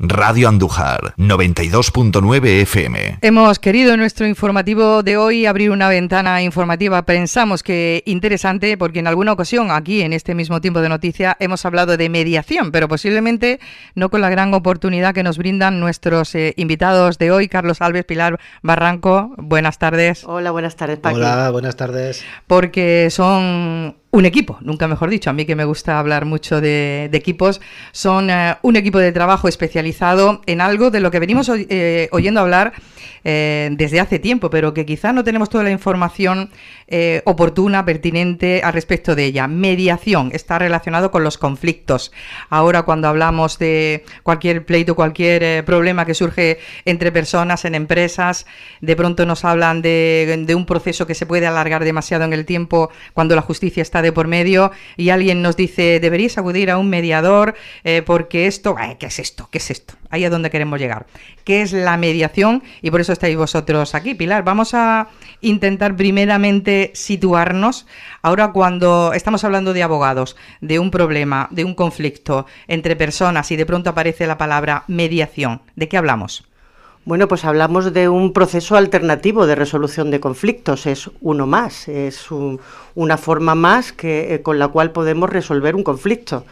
Radio Andújar, 92.9 FM. Hemos querido en nuestro informativo de hoy abrir una ventana informativa. Pensamos que interesante porque en alguna ocasión aquí, en este mismo tiempo de noticia, hemos hablado de mediación, pero posiblemente no con la gran oportunidad que nos brindan nuestros eh, invitados de hoy. Carlos Alves, Pilar Barranco, buenas tardes. Hola, buenas tardes, Hola, buenas tardes. Porque son un equipo, nunca mejor dicho. A mí que me gusta hablar mucho de, equipos, son eh, un equipo de trabajo especializado en algo de lo que venimos eh, oyendo hablar eh, desde hace tiempo, pero que quizá no tenemos toda la información oportuna, pertinente al respecto de ella. Mediación está relacionado con los conflictos. Ahora cuando hablamos de cualquier pleito, cualquier problema que surge entre personas, en empresas, de pronto nos hablan de un proceso que se puede alargar demasiado en el tiempo cuando la justicia está de por medio y alguien nos dice, deberíais acudir a un mediador eh, porque esto, que eh, ¿qué es esto? ¿Qué es esto? Ahí a donde queremos llegar, qué es la mediación y por eso estáis vosotros aquí, Pilar. Vamos a intentar primeramente situarnos. Ahora cuando estamos hablando de abogados, de un problema, de un conflicto entre personas y de pronto aparece la palabra mediación, ¿de qué hablamos? Bueno, pues hablamos de un proceso alternativo de resolución de conflictos, es uno más, es una forma más que, eh, con la cual podemos resolver un conflicto,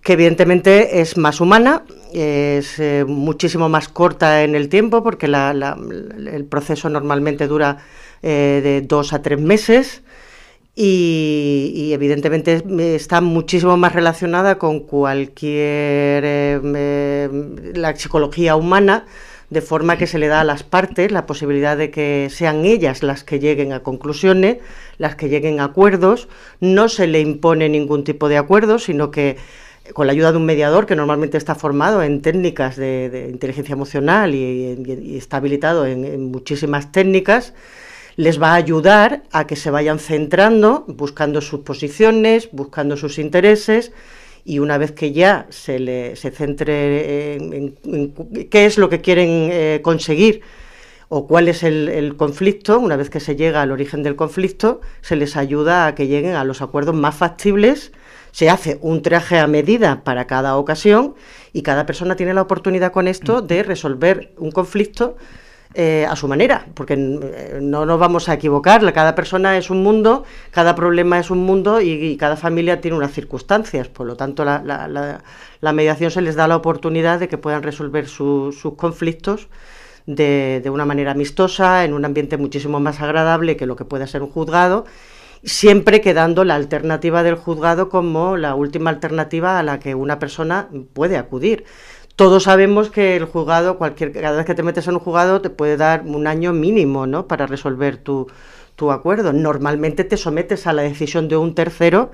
que evidentemente es más humana, es eh, muchísimo más corta en el tiempo, porque el proceso normalmente dura eh, de dos a tres meses. y, evidentemente está muchísimo más relacionada con cualquier la psicología humana, de forma que se le da a las partes la posibilidad de que sean ellas las que lleguen a conclusiones, las que lleguen a acuerdos, no se le impone ningún tipo de acuerdo, sino que con la ayuda de un mediador que normalmente está formado en técnicas de, inteligencia emocional y, está habilitado en muchísimas técnicas, les va a ayudar a que se vayan centrando, buscando sus posiciones, buscando sus intereses y una vez que ya se, le, centre en, qué es lo que quieren eh, conseguir o cuál es el, conflicto, una vez que se llega al origen del conflicto, se les ayuda a que lleguen a los acuerdos más factibles. Se hace un traje a medida para cada ocasión y cada persona tiene la oportunidad con esto de resolver un conflicto eh, a su manera, porque mm, eh, no nos vamos a equivocar, cada persona es un mundo, cada problema es un mundo y, cada familia tiene unas circunstancias, por lo tanto la, la, mediación se les da la oportunidad de que puedan resolver sus conflictos. De, de una manera amistosa, en un ambiente muchísimo más agradable que lo que pueda ser un juzgado siempre quedando la alternativa del juzgado como la última alternativa a la que una persona puede acudir todos sabemos que el juzgado, cualquier, cada vez que te metes en un juzgado, te puede dar un año mínimo ¿no? para resolver tu, acuerdo. Normalmente te sometes a la decisión de un tercero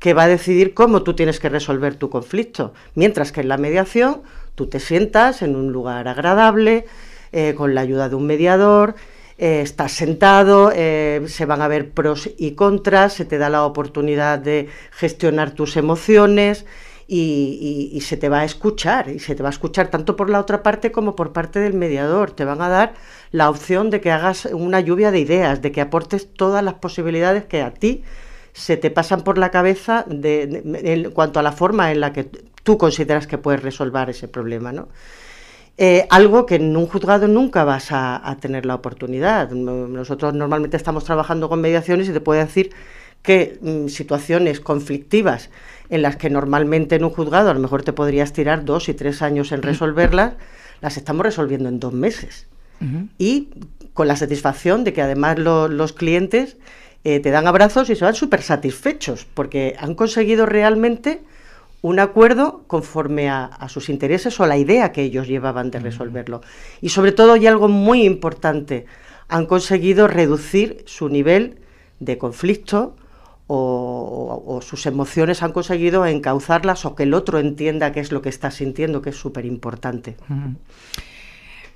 que va a decidir cómo tú tienes que resolver tu conflicto. Mientras que en la mediación tú te sientas en un lugar agradable, eh, con la ayuda de un mediador, eh, estás sentado, eh, se van a ver pros y contras, se te da la oportunidad de gestionar tus emociones, y, se te va a escuchar, y se te va a escuchar tanto por la otra parte como por parte del mediador. Te van a dar la opción de que hagas una lluvia de ideas, de que aportes todas las posibilidades que a ti se te pasan por la cabeza de, en cuanto a la forma en la que tú consideras que puedes resolver ese problema, ¿no? Eh, algo que en un juzgado nunca vas a, tener la oportunidad. Mm, nosotros normalmente estamos trabajando con mediaciones y te puede decir que mm, situaciones conflictivas en las que normalmente en un juzgado a lo mejor te podrías tirar dos y tres años en resolverlas, las estamos resolviendo en dos meses. Y con la satisfacción de que además los clientes eh, te dan abrazos y se van súper satisfechos, porque han conseguido realmente un acuerdo conforme a, sus intereses o a la idea que ellos llevaban de resolverlo. Y sobre todo y algo muy importante, han conseguido reducir su nivel de conflicto, o, sus emociones han conseguido encauzarlas o que el otro entienda qué es lo que está sintiendo, que es súper importante.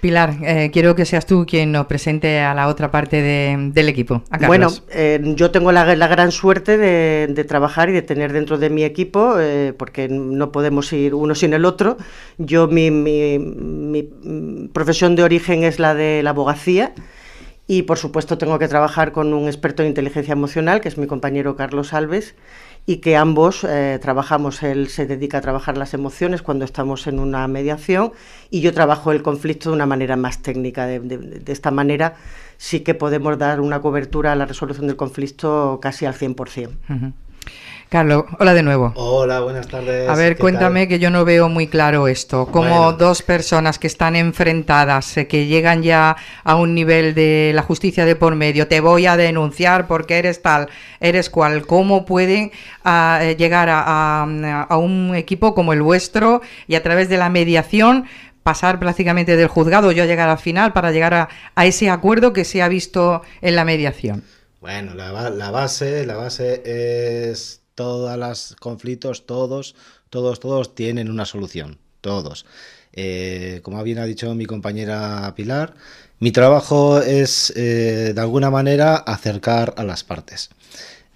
Pilar, eh, quiero que seas tú quien nos presente a la otra parte del equipo. bueno, eh, yo tengo la, gran suerte de, trabajar y de tener dentro de mi equipo, eh, porque no podemos ir uno sin el otro. Yo, mi, mi profesión de origen es la de la abogacía y por supuesto tengo que trabajar con un experto en inteligencia emocional, que es mi compañero Carlos Alves, y que ambos eh, trabajamos, él se dedica a trabajar las emociones cuando estamos en una mediación y yo trabajo el conflicto de una manera más técnica. De, esta manera sí que podemos dar una cobertura a la resolución del conflicto casi al 100%. Carlos, hola de nuevo. Hola, buenas tardes. A ver, cuéntame que yo no veo muy claro esto. Como dos personas que están enfrentadas, eh, que llegan ya a un nivel de la justicia de por medio, te voy a denunciar porque eres tal, eres cual, ¿cómo pueden ah, eh, llegar a, un equipo como el vuestro y a través de la mediación pasar prácticamente del juzgado yo llegar al final para llegar a, ese acuerdo que se ha visto en la mediación? Bueno, la base, la base es todos los conflictos, todos, todos, todos tienen una solución, todos. Eh, como bien ha dicho mi compañera Pilar, mi trabajo es eh, de alguna manera acercar a las partes.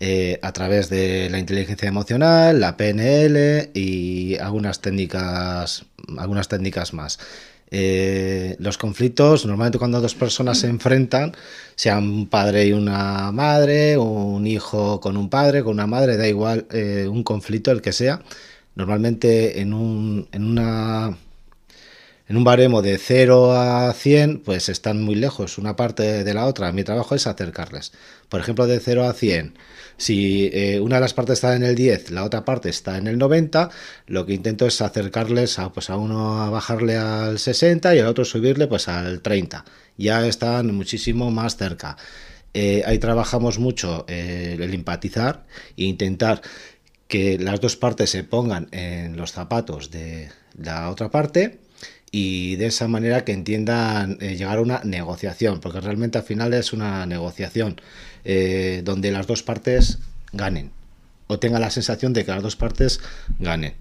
Eh, a través de la inteligencia emocional, la PNL y algunas técnicas, algunas técnicas más. Eh, los conflictos, normalmente cuando dos personas se enfrentan, sean un padre y una madre, un hijo con un padre, con una madre, da igual eh, un conflicto el que sea, normalmente en, un, en una en un baremo de 0 a 100, pues están muy lejos una parte de la otra. Mi trabajo es acercarles. Por ejemplo, de 0 a 100, si eh, una de las partes está en el 10, la otra parte está en el 90, lo que intento es acercarles a, pues, a uno a bajarle al 60 y al otro subirle pues al 30. Ya están muchísimo más cerca. Eh, ahí trabajamos mucho eh, el empatizar e intentar que las dos partes se pongan en los zapatos de la otra parte y de esa manera que entiendan eh, llegar a una negociación, porque realmente al final es una negociación eh, donde las dos partes ganen o tengan la sensación de que las dos partes ganen.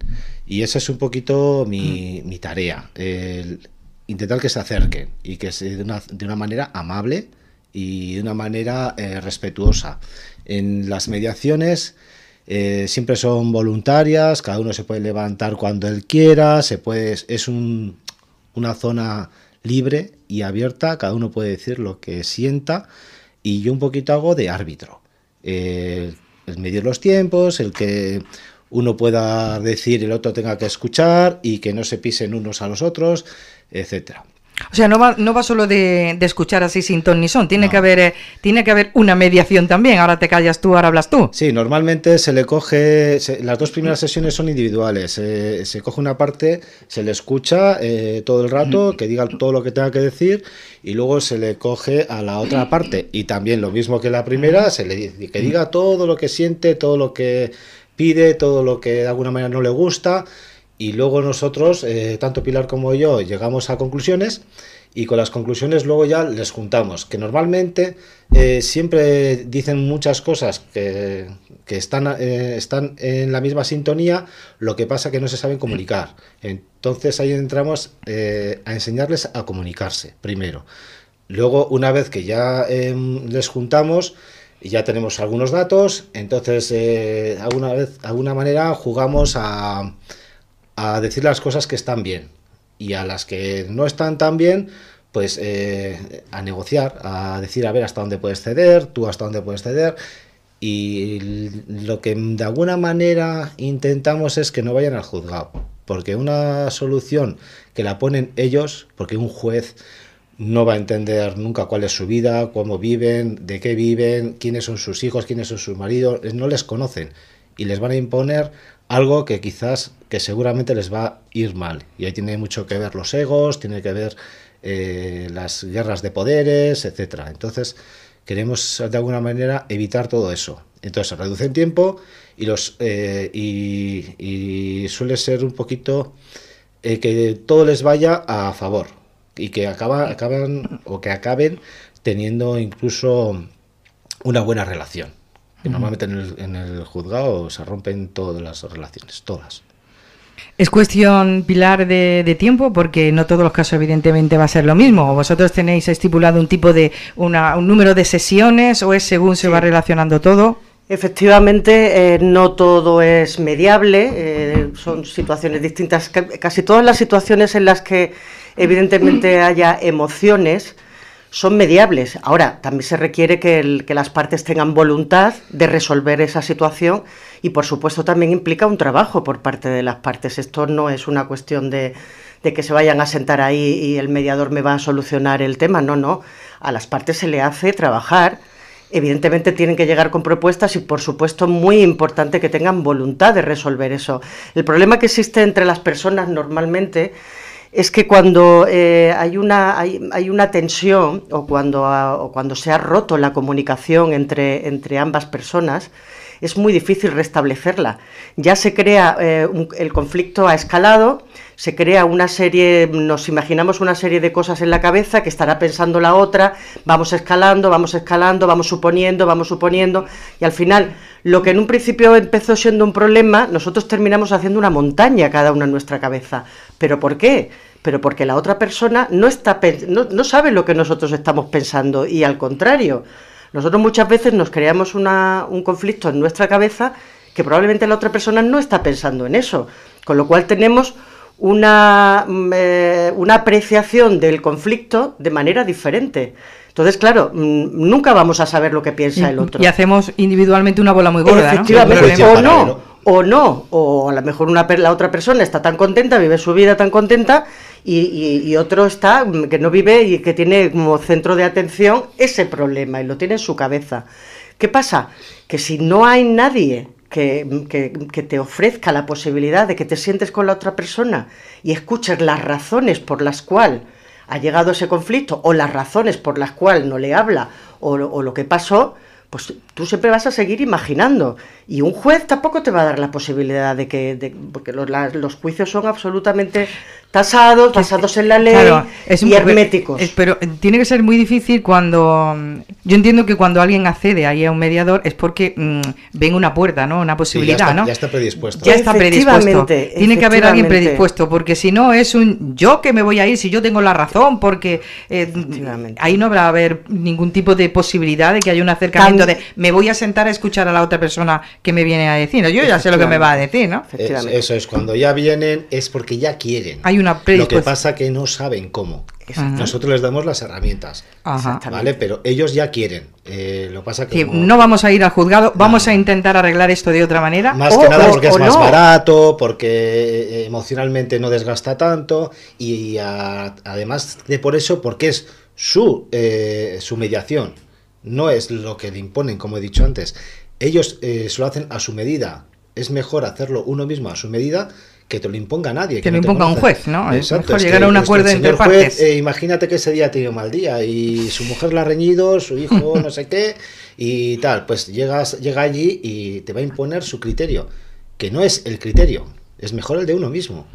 Y esa es un poquito mi, mm. tarea, el intentar que se acerquen y que sea de, una, manera amable y de una manera eh, respetuosa. En las mediaciones... siempre son voluntarias, cada uno se puede levantar cuando él quiera, se puede, es un una zona libre y abierta, cada uno puede decir lo que sienta y yo un poquito hago de árbitro. Eh, el medir los tiempos, el que uno pueda decir y el otro tenga que escuchar y que no se pisen unos a los otros, etcétera. O sea, no va, no va solo de, de escuchar así sin ton ni son, tiene, que haber, eh, tiene que haber una mediación también, ahora te callas tú, ahora hablas tú. Sí, normalmente se le coge, las dos primeras sesiones son individuales, eh, se coge una parte, se le escucha eh, todo el rato, mm. que diga todo lo que tenga que decir, y luego se le coge a la otra parte, y también lo mismo que la primera, mm. se le dice que diga todo lo que siente, todo lo que pide, todo lo que de alguna manera no le gusta, y luego nosotros, eh, tanto Pilar como yo, llegamos a conclusiones y con las conclusiones luego ya les juntamos, que normalmente eh, siempre dicen muchas cosas que, están, eh, están en la misma sintonía, lo que pasa que no se saben comunicar. Entonces ahí entramos a enseñarles a comunicarse primero. Luego, una vez que ya em, les juntamos, ya tenemos algunos datos, entonces alguna vez, alguna manera jugamos a a decir las cosas que están bien y a las que no están tan bien, pues eh, a negociar, a decir a ver hasta dónde puedes ceder, tú hasta dónde puedes ceder. Y lo que de alguna manera intentamos es que no vayan al juzgado, porque una solución que la ponen ellos, porque un juez no va a entender nunca cuál es su vida, cómo viven, de qué viven, quiénes son sus hijos, quiénes son sus maridos, no les conocen y les van a imponer algo que quizás, que seguramente les va a ir mal. Y ahí tiene mucho que ver los egos, tiene que ver eh, las guerras de poderes, etcétera. Entonces, queremos de alguna manera evitar todo eso. Entonces, reducen tiempo y, los, eh, y, suele ser un poquito eh, que todo les vaya a favor y que acaba, o que acaben teniendo incluso una buena relación normalmente en el, juzgado se rompen todas las relaciones, todas. Es cuestión, Pilar, de, tiempo, porque no todos los casos evidentemente va a ser lo mismo. ¿Vosotros tenéis estipulado un tipo de, un número de sesiones o es según se va relacionando todo? Efectivamente, eh, no todo es mediable, eh, son situaciones distintas. Casi todas las situaciones en las que evidentemente haya emociones, son mediables. Ahora, también se requiere que, las partes tengan voluntad de resolver esa situación y, por supuesto, también implica un trabajo por parte de las partes. Esto no es una cuestión de, de que se vayan a sentar ahí y el mediador me va a solucionar el tema. No, no. A las partes se le hace trabajar. Evidentemente tienen que llegar con propuestas y, por supuesto, muy importante que tengan voluntad de resolver eso. El problema que existe entre las personas normalmente es que cuando eh, hay, una, hay, una tensión o cuando, ah, cuando se ha roto la comunicación entre, ambas personas, es muy difícil restablecerla. Ya se crea, eh, el conflicto ha escalado, se crea una serie, nos imaginamos una serie de cosas en la cabeza que estará pensando la otra, vamos escalando, vamos escalando, vamos suponiendo, vamos suponiendo, y al final lo que en un principio empezó siendo un problema, nosotros terminamos haciendo una montaña cada una en nuestra cabeza. ¿Pero por qué? Pero porque la otra persona no, está, no, sabe lo que nosotros estamos pensando y al contrario, nosotros muchas veces nos creamos un conflicto en nuestra cabeza que probablemente la otra persona no está pensando en eso, con lo cual tenemos una, mm, eh, una apreciación del conflicto de manera diferente. Entonces, claro, mm, nunca vamos a saber lo que piensa el otro. Y hacemos individualmente una bola muy gorda. Efectivamente, no o no, o a lo mejor una, la otra persona está tan contenta, vive su vida tan contenta, y, otro está mm, que no vive y que tiene como centro de atención ese problema y lo tiene en su cabeza. ¿Qué pasa? Que si no hay nadie que, mm, mm, te ofrezca la posibilidad de que te sientes con la otra persona y escuches las razones por las cuales ha llegado ese conflicto o las razones por las cuales no le habla o, o lo que pasó, pues tú siempre vas a seguir imaginando. Y un juez tampoco te va a dar la posibilidad de que. porque los, los, juicios son absolutamente tasados, tasados en la ley y herméticos. pero tiene que ser muy difícil cuando. Yo entiendo que cuando alguien accede ahí a un mediador es porque mm, ven una puerta, ¿no? Una posibilidad, ¿no? Ya está predispuesto. Ya está predispuesto. Tiene que haber alguien predispuesto, porque si no es un yo que me voy a ir si yo tengo la razón, porque eh, ahí no habrá haber ningún tipo de posibilidad de que haya un acercamiento de me voy a sentar a escuchar a la otra persona que me viene a decir. Yo ya sé lo que me va a decir, ¿no? eso es, cuando ya vienen es porque ya quieren. Hay una Lo que pasa que no saben cómo. Nosotros les damos las herramientas, ¿vale? Pero ellos ya quieren. Eh, lo pasa que No vamos a ir al juzgado, vamos a intentar arreglar esto de otra manera. Más que nada porque es más barato, porque eh, emocionalmente no desgasta tanto y además de por eso, porque es su, eh, su mediación no es lo que le imponen, como he dicho antes. Ellos eh, se lo hacen a su medida. Es mejor hacerlo uno mismo a su medida que te lo imponga nadie. Que, lo imponga un juez, ¿no? Exacto, mejor llegar a un este acuerdo entre partes. Juez, eh, imagínate que ese día ha tenido mal día y su mujer le ha reñido, su hijo no sé qué y tal. Pues llegas, llega allí y te va a imponer su criterio, que no es el criterio, es mejor el de uno mismo.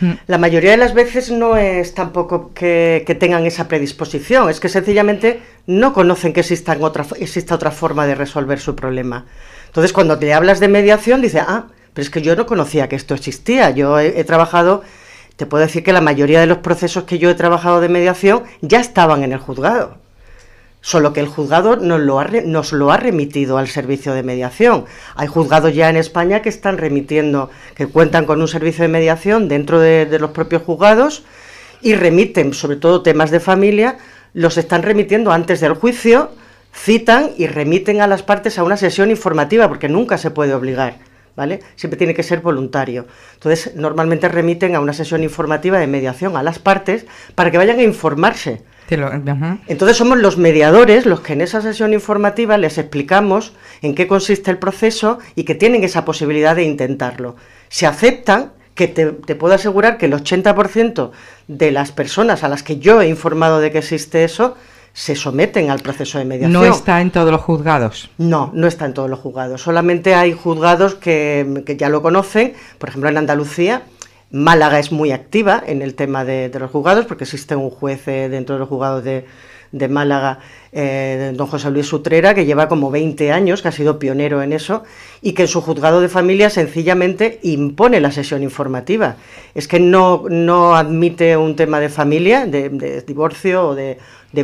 Mm. La mayoría de las veces no es tampoco que, tengan esa predisposición, es que sencillamente no conocen que otra, exista otra forma de resolver su problema. Entonces, cuando te hablas de mediación, dice, ah, pero es que yo no conocía que esto existía. Yo he trabajado, te puedo decir que la mayoría de los procesos que yo he trabajado de mediación ya estaban en el juzgado solo que el juzgado nos lo, ha, lo, ha, remitido al servicio de mediación. Hay juzgados ya en España que están remitiendo, que cuentan con un servicio de mediación dentro de, de los propios juzgados y remiten, sobre todo temas de familia, los están remitiendo antes del juicio, citan y remiten a las partes a una sesión informativa, porque nunca se puede obligar. ¿Vale? Siempre tiene que ser voluntario. Entonces, normalmente remiten a una sesión informativa de mediación a las partes para que vayan a informarse entonces somos los mediadores los que en esa sesión informativa les explicamos en qué consiste el proceso y que tienen esa posibilidad de intentarlo. Se aceptan que te, puedo asegurar que el 80% de las personas a las que yo he informado de que existe eso se someten al proceso de mediación. No está en todos los juzgados. No, no está en todos los juzgados. Solamente hay juzgados que, que ya lo conocen, por ejemplo en Andalucía, Málaga es muy activa en el tema de, los juzgados, porque existe un juez eh, dentro de los juzgados de, Málaga, eh, don José Luis Sutrera, que lleva como 20 años, que ha sido pionero en eso, y que en su juzgado de familia sencillamente impone la sesión informativa. Es que no, admite un tema de familia, de, divorcio o de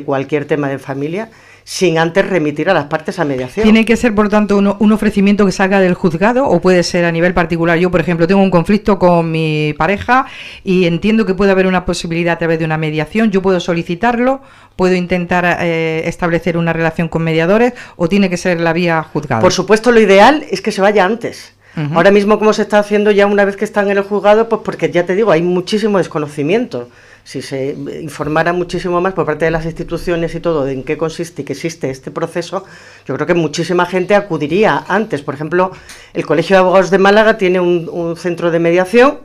cualquier tema de familia, sin antes remitir a las partes a mediación. Tiene que ser, por tanto, un, ofrecimiento que salga del juzgado o puede ser a nivel particular. Yo, por ejemplo, tengo un conflicto con mi pareja y entiendo que puede haber una posibilidad a través de una mediación. Yo puedo solicitarlo, puedo intentar eh, establecer una relación con mediadores o tiene que ser la vía juzgada. Por supuesto, lo ideal es que se vaya antes. Ahora mismo, como se está haciendo ya una vez que están en el juzgado, pues porque ya te digo, hay muchísimo desconocimiento si se informara muchísimo más por parte de las instituciones y todo de en qué consiste y que existe este proceso, yo creo que muchísima gente acudiría antes. Por ejemplo, el Colegio de Abogados de Málaga tiene un, centro de mediación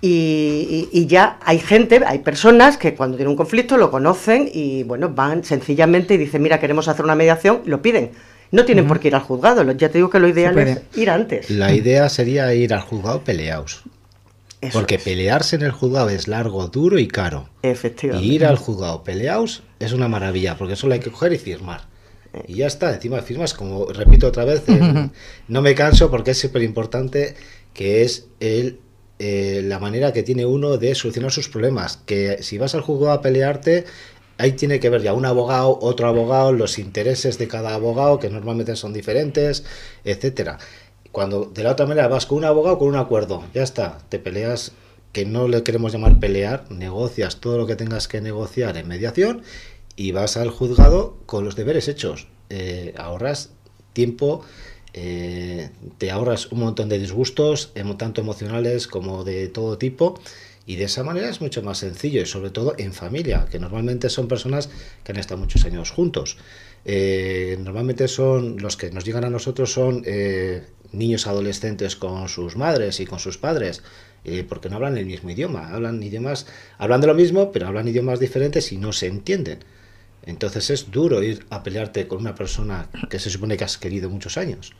y, ya hay gente, hay personas que cuando tienen un conflicto lo conocen y bueno, van sencillamente y dicen, mira, queremos hacer una mediación, lo piden. No tienen por qué ir al juzgado, ya te digo que lo ideal es ir antes. La idea sería ir al juzgado peleados. Porque pelearse en el juzgado es largo, duro y caro. Efectivamente. Y ir al juzgado peleaos es una maravilla, porque solo hay que coger y firmar. Eh. Y ya está, encima firmas, como repito otra vez, eh, no me canso porque es súper importante que es el, eh, la manera que tiene uno de solucionar sus problemas. Que si vas al juzgado a pelearte, ahí tiene que ver ya un abogado, otro abogado, los intereses de cada abogado, que normalmente son diferentes, etcétera. Cuando de la otra manera vas con un abogado con un acuerdo, ya está, te peleas, que no le queremos llamar pelear, negocias todo lo que tengas que negociar en mediación y vas al juzgado con los deberes hechos. Eh, ahorras tiempo, eh, te ahorras un montón de disgustos, tanto emocionales como de todo tipo. Y de esa manera es mucho más sencillo y sobre todo en familia, que normalmente son personas que han estado muchos años juntos. Eh, normalmente son los que nos llegan a nosotros son niños adolescentes con sus madres y con sus padres, eh, porque no hablan el mismo idioma, hablan idiomas, hablan de lo mismo, pero hablan idiomas diferentes y no se entienden. Entonces es duro ir a pelearte con una persona que se supone que has querido muchos años.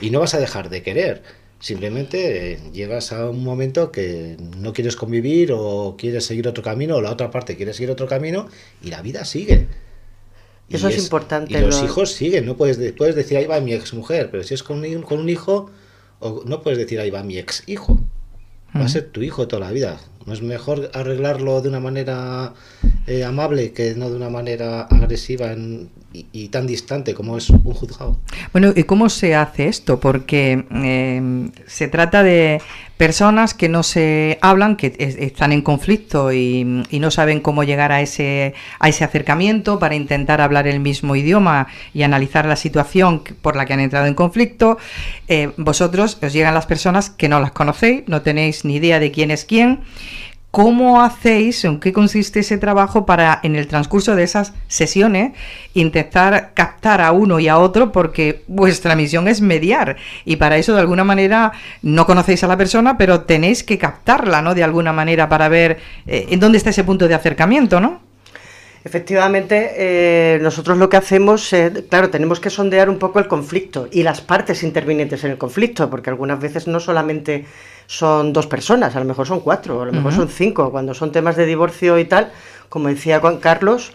Y no vas a dejar de querer. Simplemente eh, llegas a un momento que no quieres convivir o quieres seguir otro camino o la otra parte quiere seguir otro camino y la vida sigue. Eso es, importante. Y los hijos siguen, no puedes, puedes decir ahí va mi ex mujer, pero si es con un, con un hijo, no puedes decir ahí va mi ex hijo. Va a ser tu hijo toda la vida. No es mejor arreglarlo de una manera eh, amable que no de una manera agresiva y, tan distante como es un juzgado. Bueno, ¿y cómo se hace esto? Porque em, se trata de personas que no se hablan, que están en conflicto y, no saben cómo llegar a ese, a ese acercamiento para intentar hablar el mismo idioma y analizar la situación por la que han entrado en conflicto. Eh, vosotros os llegan las personas que no las conocéis, no tenéis ni idea de quién es quién. ¿Cómo hacéis, en qué consiste ese trabajo para en el transcurso de esas sesiones intentar captar a uno y a otro? Porque vuestra misión es mediar y para eso de alguna manera no conocéis a la persona, pero tenéis que captarla, ¿no? De alguna manera para ver eh, en dónde está ese punto de acercamiento, ¿no? Efectivamente, eh, nosotros lo que hacemos, claro, tenemos que sondear un poco el conflicto y las partes intervinientes en el conflicto, porque algunas veces no solamente son dos personas, a lo mejor son cuatro, a lo mejor son cinco, cuando son temas de divorcio y tal, como decía Juan Carlos,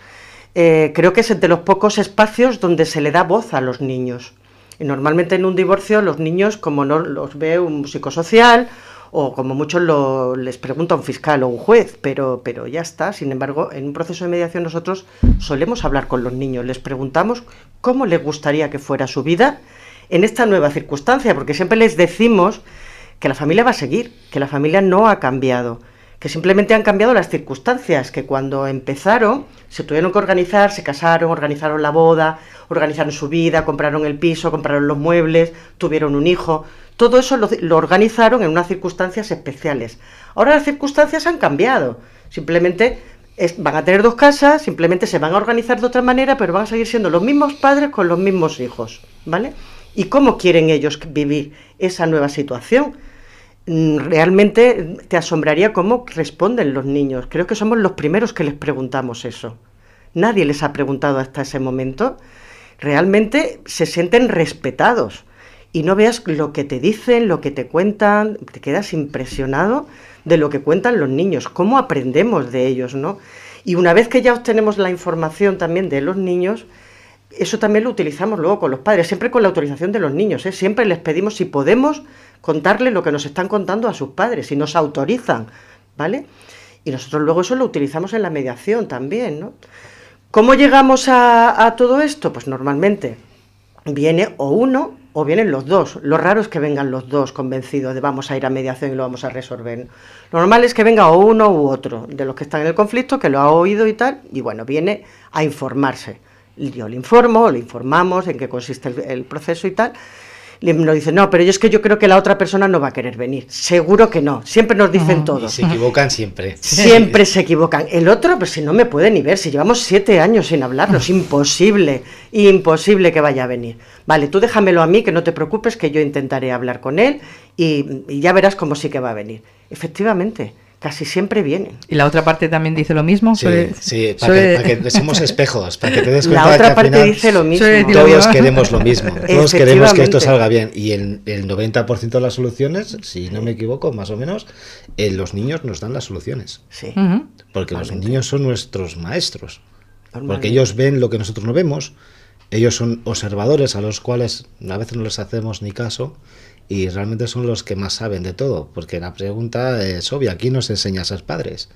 eh, creo que es de los pocos espacios donde se le da voz a los niños. Y normalmente en un divorcio los niños, como no los ve un psicosocial, o como muchos lo, les pregunta un fiscal o un juez, pero, pero ya está. Sin embargo, en un proceso de mediación nosotros solemos hablar con los niños, les preguntamos cómo les gustaría que fuera su vida en esta nueva circunstancia, porque siempre les decimos que la familia va a seguir, que la familia no ha cambiado, que simplemente han cambiado las circunstancias, que cuando empezaron se tuvieron que organizar, se casaron, organizaron la boda, organizaron su vida, compraron el piso, compraron los muebles, tuvieron un hijo, todo eso lo, organizaron en unas circunstancias especiales. Ahora las circunstancias han cambiado. Simplemente van a tener dos casas, simplemente se van a organizar de otra manera, pero van a seguir siendo los mismos padres con los mismos hijos. ¿Vale? ¿Y cómo quieren ellos vivir esa nueva situación? Mm, realmente te asombraría cómo responden los niños. Creo que somos los primeros que les preguntamos eso. Nadie les ha preguntado hasta ese momento. Realmente se sienten respetados y no veas lo que te dicen, lo que te cuentan, te quedas impresionado de lo que cuentan los niños, cómo aprendemos de ellos, ¿no? Y una vez que ya obtenemos la información también de los niños, eso también lo utilizamos luego con los padres, siempre con la autorización de los niños, ¿eh? siempre les pedimos si podemos contarles lo que nos están contando a sus padres, si nos autorizan, ¿vale? Y nosotros luego eso lo utilizamos en la mediación también, ¿no? ¿Cómo llegamos a, a todo esto? Pues normalmente viene o uno o vienen los dos. Lo raro es que vengan los dos convencidos de vamos a ir a mediación y lo vamos a resolver. Lo normal es que venga o uno u otro de los que están en el conflicto, que lo ha oído y tal, y bueno, viene a informarse. Yo le informo, le informamos en qué consiste el, el proceso y tal, no dicen, no, pero yo es que yo creo que la otra persona no va a querer venir. Seguro que no. Siempre nos dicen todo. se equivocan siempre. Siempre se equivocan. El otro, pues si no me puede ni ver, si llevamos siete años sin hablarnos, imposible, imposible que vaya a venir. Vale, tú déjamelo a mí, que no te preocupes, que yo intentaré hablar con él y, y ya verás cómo sí que va a venir. Efectivamente casi siempre vienen. ¿Y la otra parte también dice lo mismo? Sí, para, que, espejos, para que te des cuenta la otra parte dice lo mismo. todos queremos lo mismo, todos queremos que esto salga bien. Y el, el 90% de las soluciones, si no me equivoco, más o menos, eh, los niños nos dan las soluciones. Sí. Porque los niños son nuestros maestros. Porque ellos ven lo que nosotros no vemos, ellos son observadores a los cuales a veces no les hacemos ni caso y realmente son los que más saben de todo, porque la pregunta es obvia, ¿quién nos enseña a ser padres?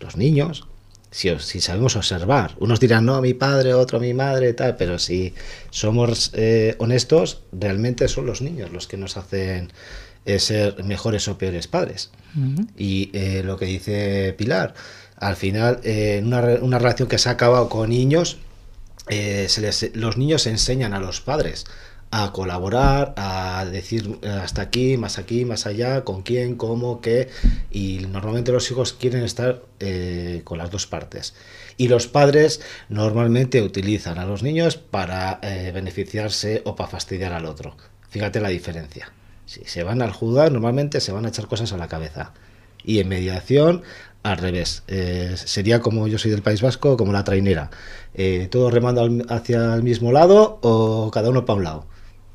Los niños. Si, si sabemos observar, unos dirán no a mi padre, otro a mi madre, tal, pero si somos eh, honestos, realmente son los niños los que nos hacen eh, ser mejores o peores padres. Y eh, lo que dice Pilar, al final, una, una, relación que se ha acabado con niños, los niños enseñan a los padres a colaborar, a decir eh, hasta aquí, más aquí, más allá, con quién, cómo, qué. Y normalmente los hijos quieren estar eh, con las dos partes. Y los padres normalmente utilizan a los niños para eh, beneficiarse o para fastidiar al otro. Fíjate la diferencia. Si se van al juzgar, normalmente se van a echar cosas a la cabeza. Y en mediación, al revés. Eh, sería como yo soy del País Vasco, como la trainera. Eh, ¿Todos remando hacia el mismo lado o cada uno para un lado?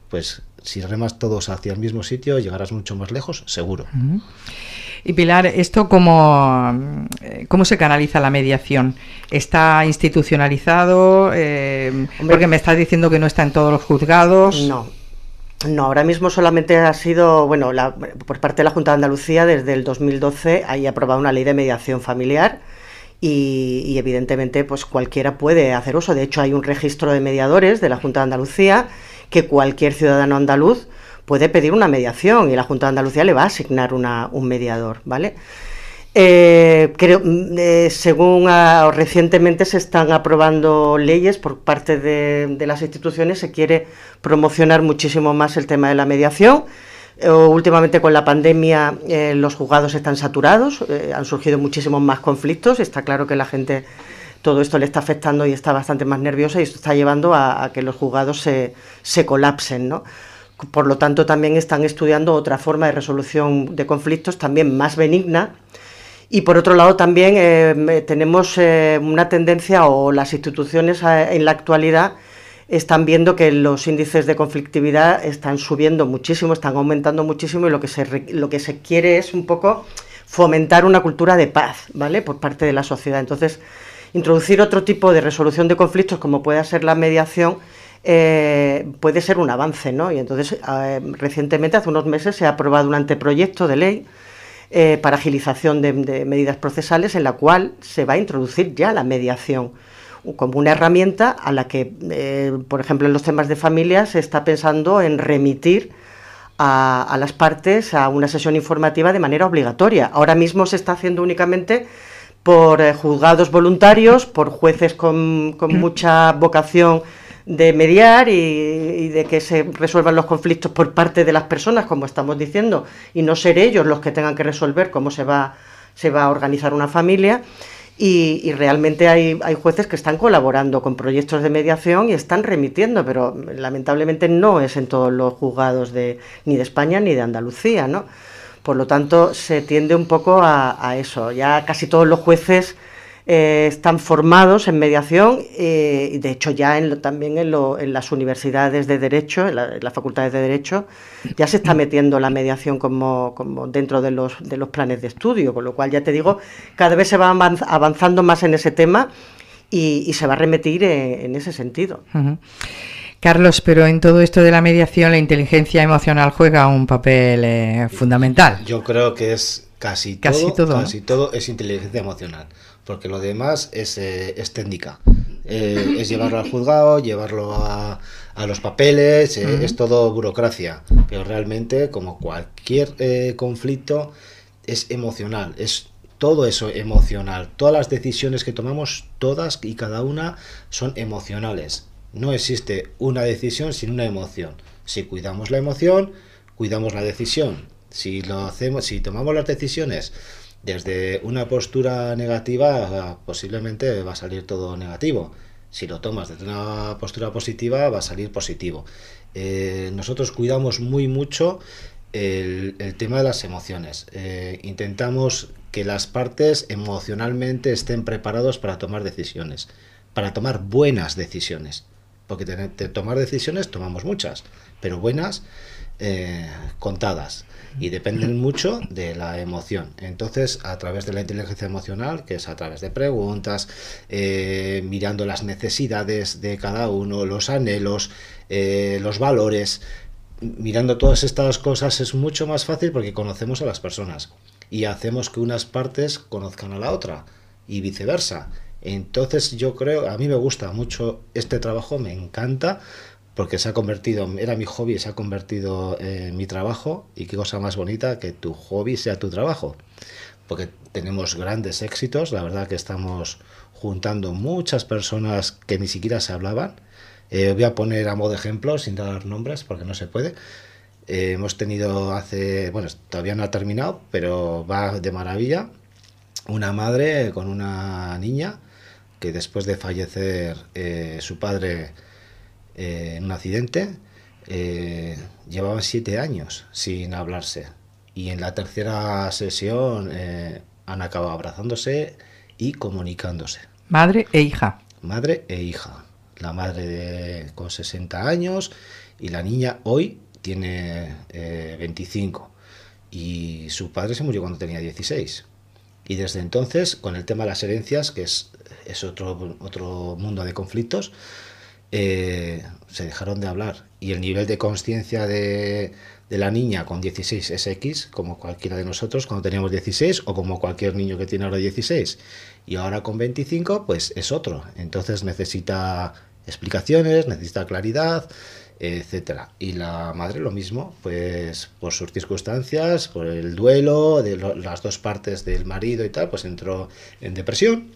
Pues si remas todos hacia el mismo sitio, llegarás mucho más lejos, seguro. Y Pilar, ¿esto cómo, eh, cómo, se canaliza la mediación? ¿Está institucionalizado? porque me estás diciendo que no está en todos los juzgados. No, no, ahora mismo solamente ha sido, bueno, por parte de la Junta de Andalucía desde el 2012 hay aprobado una ley de mediación familiar y, evidentemente pues cualquiera puede hacer uso. De hecho hay un registro de mediadores de la Junta de Andalucía que cualquier ciudadano andaluz puede pedir una mediación y la Junta de Andalucía le va a asignar un mediador, ¿vale? Eh, creo, mm, eh, según recientemente se están aprobando leyes por parte de, las instituciones, se quiere promocionar muchísimo más el tema de la mediación. Eh, últimamente con la pandemia eh, los juzgados están saturados, han surgido muchísimos más conflictos está claro que la gente todo esto le está afectando y está bastante más nerviosa y esto está llevando a, que los juzgados se, se colapsen, ¿no? Por lo tanto, también están estudiando otra forma de resolución de conflictos también más benigna, y por otro lado también eh, tenemos eh, una tendencia o las instituciones eh, en la actualidad están viendo que los índices de conflictividad están subiendo muchísimo, están aumentando muchísimo y lo que se, lo que se quiere es un poco fomentar una cultura de paz, ¿vale? Por parte de la sociedad. Entonces, introducir otro tipo de resolución de conflictos como pueda ser la mediación puede ser un avance, ¿no? Y entonces, recientemente, hace unos meses, se ha aprobado un anteproyecto de ley eh, para agilización de, medidas procesales en la cual se va a introducir ya la mediación como una herramienta a la que, eh, por ejemplo, en los temas de familia se está pensando en remitir a, las partes a una sesión informativa de manera obligatoria. Ahora mismo se está haciendo únicamente por eh, juzgados voluntarios, por jueces con, con mucha vocación de mediar y, de que se resuelvan los conflictos por parte de las personas, como estamos diciendo, y no ser ellos los que tengan que resolver cómo se va, se va a organizar una familia. Y, realmente hay, hay, jueces que están colaborando con proyectos de mediación y están remitiendo, pero lamentablemente no es en todos los juzgados de, ni de España ni de Andalucía, ¿no? Por lo tanto, se tiende un poco a, a eso. Ya casi todos los jueces eh, están formados en mediación eh, y de hecho ya también en, las universidades de derecho, en, las facultades de derecho, ya se está metiendo la mediación como, dentro de los, planes de estudio, con lo cual ya te digo, cada vez se va avanzando más en ese tema y, se va a remitir en, ese sentido. Carlos, pero en todo esto de la mediación la inteligencia emocional juega un papel eh, fundamental. Yo creo que es casi, casi todo, casi todo es inteligencia emocional porque lo demás es, eh, técnica. Eh, es llevarlo al juzgado, llevarlo a, los papeles, eh, es todo burocracia, pero realmente como cualquier conflicto es emocional, es todo eso emocional, todas las decisiones que tomamos, todas y cada una son emocionales. No existe una decisión sin una emoción. Si cuidamos la emoción, cuidamos la decisión. Si lo hacemos, si tomamos las decisiones desde una postura negativa posiblemente va a salir todo negativo. Si lo tomas desde una postura positiva va a salir positivo. Eh, nosotros cuidamos muy mucho el, tema de las emociones. Eh, intentamos que las partes emocionalmente estén preparados para tomar decisiones, para tomar buenas decisiones. Porque de, tomar decisiones tomamos muchas, pero buenas eh, contadas y dependen mucho de la emoción. Entonces, a través de la inteligencia emocional, que es a través de preguntas, eh, mirando las necesidades de cada uno, los anhelos, eh, los valores, mirando todas estas cosas es mucho más fácil porque conocemos a las personas y hacemos que unas partes conozcan a la otra y viceversa. Entonces yo creo, a mí me gusta mucho este trabajo, me encanta, porque se ha convertido, era mi hobby, se ha convertido en mi trabajo y qué cosa más bonita que tu hobby sea tu trabajo, porque tenemos grandes éxitos, la verdad que estamos juntando muchas personas que ni siquiera se hablaban, eh, voy a poner a modo de ejemplo sin dar nombres porque no se puede. Eh, hemos tenido hace, bueno, todavía no ha terminado, pero va de maravilla, una madre con una niña que después de fallecer eh, su padre eh, en un accidente, eh, llevaban siete años sin hablarse. Y en la tercera sesión eh, han acabado abrazándose y comunicándose. Madre e hija. Madre e hija. La madre con 60 años y la niña hoy tiene 25. Y su padre se murió cuando tenía 16. Y desde entonces, con el tema de las herencias, que es, es otro, otro mundo de conflictos, eh, se dejaron de hablar. Y el nivel de conciencia de, la niña con 16 es X, como cualquiera de nosotros cuando teníamos 16 o como cualquier niño que tiene ahora 16. Y ahora con 25, pues es otro. Entonces necesita explicaciones, necesita claridad, etcétera. Y la madre lo mismo, pues por sus circunstancias, por el duelo de las dos partes del marido y tal, pues entró en depresión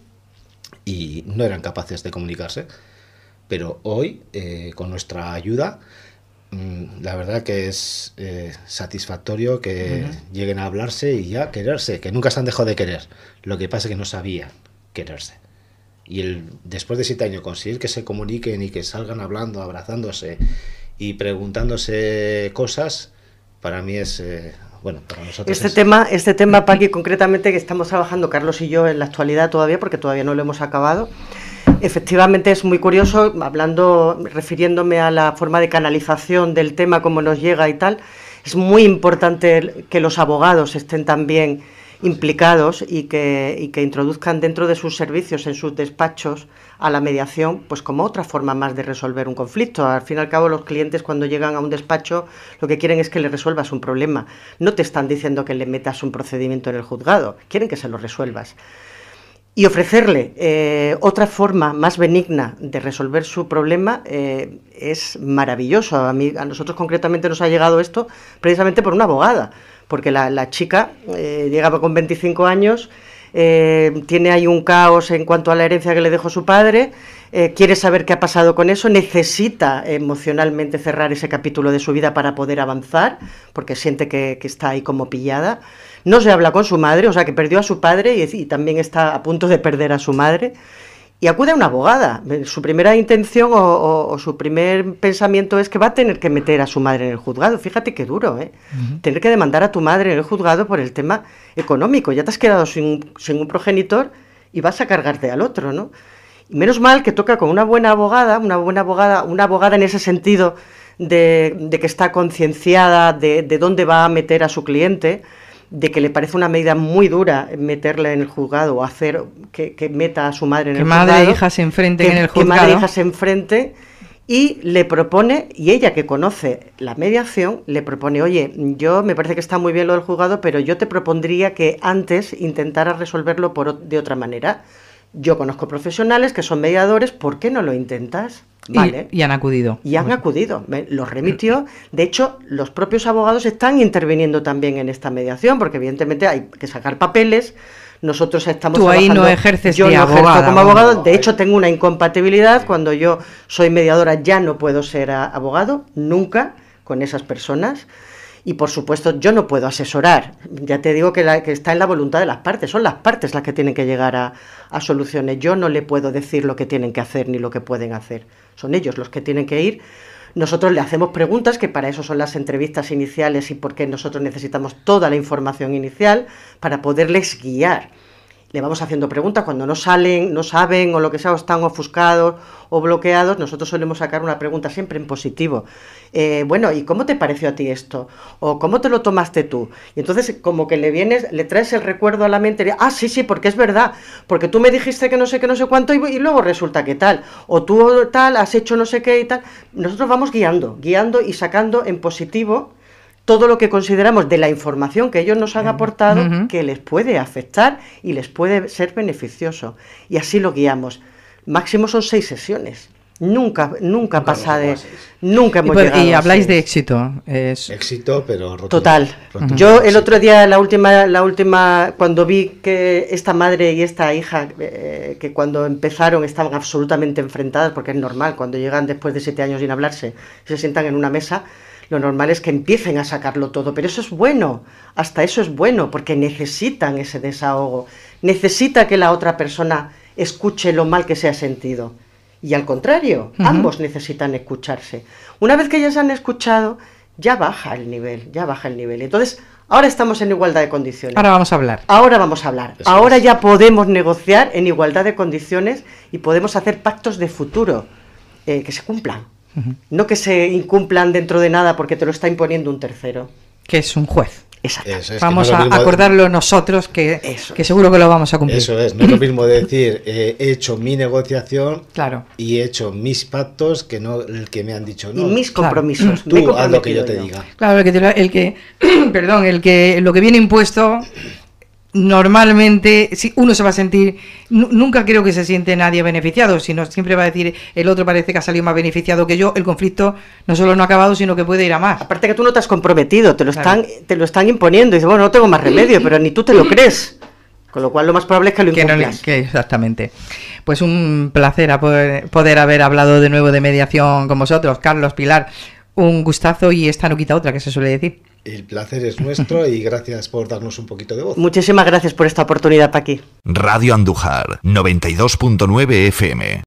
y no eran capaces de comunicarse pero hoy, eh, con nuestra ayuda, mm, la verdad que es eh, satisfactorio que lleguen a hablarse y ya quererse, que nunca se han dejado de querer. Lo que pasa es que no sabían quererse. Y después de siete años conseguir que se comuniquen y que salgan hablando, abrazándose y preguntándose cosas, para mí es eh, bueno, para nosotros este tema, este tema, Paqui, concretamente que estamos trabajando Carlos y yo en la actualidad todavía, porque todavía no lo hemos acabado. Efectivamente es muy curioso, hablando, refiriéndome a la forma de canalización del tema, cómo nos llega y tal, es muy importante que los abogados estén también implicados y que, introduzcan dentro de sus servicios, en sus despachos, a la mediación, pues como otra forma más de resolver un conflicto. Al fin y al cabo, los clientes cuando llegan a un despacho lo que quieren es que le resuelvas un problema. No te están diciendo que le metas un procedimiento en el juzgado, quieren que se lo resuelvas y ofrecerle eh, otra forma más benigna de resolver su problema eh, es maravilloso. A, a nosotros concretamente nos ha llegado esto precisamente por una abogada, porque la, chica eh, llegaba con 25 años, tiene ahí un caos en cuanto a la herencia que le dejó su padre, eh, quiere saber qué ha pasado con eso, necesita emocionalmente cerrar ese capítulo de su vida para poder avanzar, porque siente que, está ahí como pillada. No se habla con su madre, o sea que perdió a su padre y, también está a punto de perder a su madre y acude a una abogada. Eh, su primera intención o, su primer pensamiento es que va a tener que meter a su madre en el juzgado. Fíjate qué duro, ¿eh? Tener que demandar a tu madre en el juzgado por el tema económico. Ya te has quedado sin un progenitor y vas a cargarte al otro, ¿no? Menos mal que toca con una buena abogada, una buena abogada, una abogada en ese sentido de, que está concienciada de, de, dónde va a meter a su cliente, de que le parece una medida muy dura meterle en el juzgado o hacer que, meta a su madre en el e juzgado. Que madre e hija se enfrenten en el juzgado. Que madre hija se enfrente y le propone, y ella que conoce la mediación, le propone, oye, yo me parece que está muy bien lo del juzgado, pero yo te propondría que antes intentara resolverlo por, de otra manera yo conozco profesionales que son mediadores, ¿por qué no lo intentas? Vale. Y, han acudido. Y han pues- acudido, los remitió. Eh, de hecho, los propios abogados están interviniendo también en esta mediación, porque evidentemente hay que sacar papeles. Nosotros estamos. Tú ahí no ejerces yo no ejerzo como abogado. de hecho, tengo una incompatibilidad. Cuando yo soy mediadora ya no puedo ser ah, abogado, nunca, con esas personas. Y por supuesto, yo no puedo asesorar. Ya te digo que, la, está en la voluntad de las partes. Son las partes las que tienen que llegar a, a soluciones. Yo no le puedo decir lo que tienen que hacer ni lo que pueden hacer. Son ellos los que tienen que ir nosotros le hacemos preguntas, que para eso son las entrevistas iniciales y porque nosotros necesitamos toda la información inicial para poderles guiar le vamos haciendo preguntas cuando no salen, no saben o lo que sea, están ofuscados o bloqueados, nosotros solemos sacar una pregunta siempre en positivo. Eh, bueno, ¿y cómo te pareció a ti esto? ¿O cómo te lo tomaste tú? Y entonces como que le vienes, le traes el recuerdo a la mente, ah, sí, sí, porque es verdad, porque tú me dijiste que no sé qué, no sé cuánto y, y luego resulta que tal, o tú tal, has hecho no sé qué y tal. Nosotros vamos guiando, guiando y sacando en positivo todo lo que consideramos de la información que ellos nos han aportado que les puede afectar y les puede ser beneficioso. Y así lo guiamos. Máximo son seis sesiones. Nunca, nunca pasa pues Nunca hemos y, habláis de éxito. Es... Éxito, pero total. Yo el otro día, la última, la última, cuando vi que esta madre y esta hija, eh, que cuando empezaron estaban absolutamente enfrentadas, porque es normal, cuando llegan después de siete años sin hablarse, se sientan en una mesa lo normal es que empiecen a sacarlo todo, pero eso es bueno, hasta eso es bueno, porque necesitan ese desahogo, necesita que la otra persona escuche lo mal que se ha sentido. Y al contrario, ambos necesitan escucharse. Una vez que ya se han escuchado, ya baja el nivel, ya baja el nivel. Entonces, ahora estamos en igualdad de condiciones. Ahora vamos a hablar. Ahora vamos a hablar. ahora ya podemos negociar en igualdad de condiciones y podemos hacer pactos de futuro eh, que se cumplan. No que se incumplan dentro de nada porque te lo está imponiendo un tercero. Que es un juez. Exacto. vamos a acordarlo nosotros que, que seguro que lo vamos a cumplir. Eso es, no es lo mismo decir eh, he hecho mi negociación claro. y he hecho mis pactos que no el que me han dicho no. Y mis compromisos. Tú lo que yo te diga. Claro, el que, perdón, el que lo que viene impuesto normalmente si uno se va a sentir nunca creo que se siente nadie beneficiado sino siempre va a decir el otro parece que ha salido más beneficiado que yo el conflicto no solo no ha acabado sino que puede ir a más aparte que tú no te has comprometido te lo están te lo están imponiendo y dices bueno no tengo más remedio pero ni tú te lo crees con lo cual lo más probable es que lo Que exactamente. Pues un placer poder, poder haber hablado de nuevo de mediación con vosotros, Carlos Pilar. Un gustazo y esta no quita otra, que se suele decir. El placer es nuestro y gracias por darnos un poquito de voz. Muchísimas gracias por esta oportunidad, aquí. Radio Andújar, 92.9 FM.